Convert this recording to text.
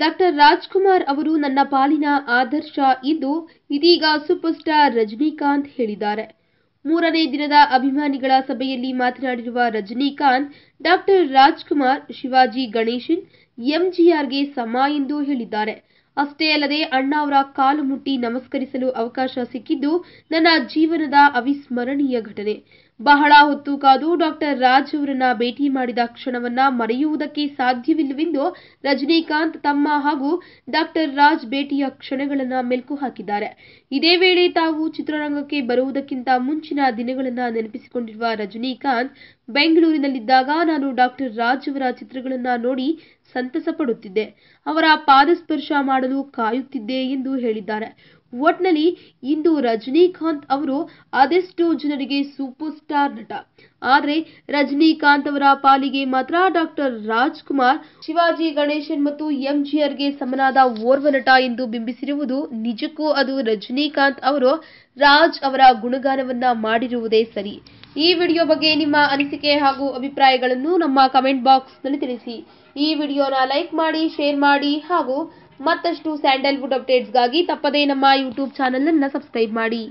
doctor Rajkumar ಅವರು ನನ್ನ ಪಾಲಿನ ಆದರ್ಶ ಎಂದು ಇದೀಗ ಸೂಪರ್ ಸ್ಟಾರ್ ರಜನಿಕಾಂತ್ ಹೇಳಿದ್ದಾರೆ ಮೂರನೇ ದಿನದ ಅಭಿಮಾನಿಗಳ ಸಭೆಯಲ್ಲಿ ಮಾತನಾಡಿರುವ ರಜನಿಕಾಂತ್ ಡಾಕ್ಟರ್ ರಾಜ್ಕುಮಾರ್ ಶಿವಾಜಿ ಗಣೇಶನ್ ಎಂಜಿಆರ್ಗೆ ಸಮ ಎಂದು ಹೇಳಿದ್ದಾರೆ ಅಷ್ಟೇ ಅಲ್ಲದೆ ಅಣ್ಣ ಅವರ ಕಾಲು ಮುಟ್ಟಿ ನಮಸ್ಕರಿಸಲು ಅವಕಾಶ ಸಿಕ್ಕಿದ್ದು ನನ್ನ ಜೀವನದ ಅವಿಸ್ಮರಣೀಯ ಘಟನೆ ಬಹಳ ಹೊತ್ತು ಕಾದು ಡಾಕ್ಟರ್ ರಾಜ್ ಅವರನ್ನ ಭೇಟಿ ಮಾಡಿದ ಕ್ಷಣವನ್ನ ಮರೆಯುವುದಕ್ಕೆ ಸಾಧ್ಯವಿಲ್ಲವೆಂದು ರಜನೀಕಾಂತ್ ತಮ್ಮ ಹಾಗೂ ಡಾಕ್ಟರ್ ರಾಜ್ ಭೇಟಿಯ ಕ್ಷಣಗಳನ್ನ ಮೆಲುಕು ಹಾಕಿದ್ದಾರೆ ಇದೇ ವೇಳೆ ತಾವು ಚಿತ್ರರಂಗಕ್ಕೆ ಬರುವುದಕ್ಕಿಂತ ಮುಂಚಿನ ದಿನಗಳನ್ನ ನೆನಪಿಸಿಕೊಂಡಿರುವ ರಜನೀಕಾಂತ್ ಬೆಂಗಳೂರಿನಲ್ಲಿದ್ದಾಗ ನಾನು ಡಾಕ್ಟರ್ ರಾಜ್ ಅವರ ಚಿತ್ರಗಳನ್ನ ನೋಡಿ ಸಂತಸ ಪಡುತ್ತಿದ್ದೆ ಅವರ ಪಾದಸ್ಪರ್ಶ ಮಾಡಲು ಕಾಯುತ್ತಿದ್ದೆ ಎಂದು ಹೇಳಿದ್ದಾರೆ ಒಟ್ನಲ್ಲಿ ಇಂದು ರಜನಿಕಾಂತ್ ಅವರು ಅದೆಷ್ಟೋ ಜನರಿಗೆ ಸೂಪರ್ ಸ್ಟಾರ್ ನಟ ಆದರೆ ರಜನಿಕಾಂತ್ ಅವರ ಪಾಲಿಗೆ ಮಾತ್ರ ಡಾಕ್ಟರ್ ರಾಜ್ಕುಮಾರ್ ಶಿವಾಜಿ ಗಣೇಶನ್ ಮತ್ತು ಎಂಜಿಆರ್ಗೆ ಸಮನಾದ ಓರ್ವ ನಟ ಎಂದು ಬಿಂಬಿಸಿರುವುದು ನಿಜಕ್ಕೂ ಅದು ರಜನಿಕಾಂತ್ ಅವರು ರಾಜ್ ಅವರ ಗುಣಗಾನವನ್ನ ಮಾಡಿರುವುದೇ ಸರಿ ಈ ವಿಡಿಯೋ ಬಗ್ಗೆ ನಿಮ್ಮ ಅನಿಸಿಕೆ ಹಾಗೂ ಅಭಿಪ್ರಾಯಗಳನ್ನು ನಮ್ಮ ಕಮೆಂಟ್ ನಲ್ಲಿ ತಿಳಿಸಿ ಈ ವಿಡಿಯೋನ ಲೈಕ್ ಮಾಡಿ ಶೇರ್ ಮಾಡಿ ಹಾಗೂ ಮತ್ತಷ್ಟು ಸ್ಯಾಂಡಲ್ವುಡ್ ಅಪ್ಡೇಟ್ಸ್ಗಾಗಿ ತಪ್ಪದೇ ನಮ್ಮ ಯೂಟ್ಯೂಬ್ ಚಾನಲನ್ನು ಸಬ್ಸ್ಕ್ರೈಬ್ ಮಾಡಿ